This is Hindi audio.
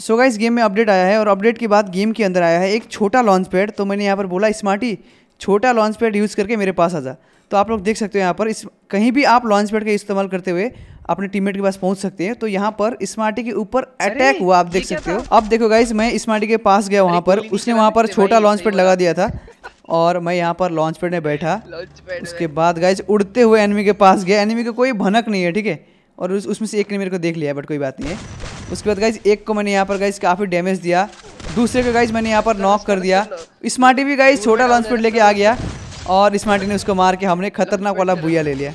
सो गाइस गेम में अपडेट आया है और अपडेट के बाद गेम के अंदर आया है एक छोटा लॉन्च पैड तो मैंने यहाँ पर बोला स्मार्टी छोटा लॉन्च पैड यूज़ करके मेरे पास आ जा तो आप लोग देख सकते हो यहाँ पर इस कहीं भी आप लॉन्च पैड का इस्तेमाल करते हुए अपने टीममेट के पास पहुंच सकते हैं तो यहाँ पर स्मार्टी के ऊपर अटैक हुआ आप देख सकते हो अब देखो गाइज मैं स्मार्टी के पास गया वहाँ पर उसने वहाँ पर छोटा लॉन्च पैड तो लगा दिया था और मैं यहाँ पर लॉन्च पैड में बैठा उसके बाद गाइज उड़ते हुए एनिमी के पास गया एनिमी का कोई भनक नहीं है ठीक है और उसमें से एक ने मेरे को देख लिया बट कोई बात नहीं है उसके बाद गाइज एक को मैंने यहाँ पर गाइज काफ़ी डैमेज दिया दूसरे को गाइज मैंने यहाँ पर नॉक कर दिया स्मार्टी भी गाइज छोटा लॉन्च पेड लेके आ गया और स्मार्टी ने उसको मार के हमने खतरनाक वाला भूया ले लिया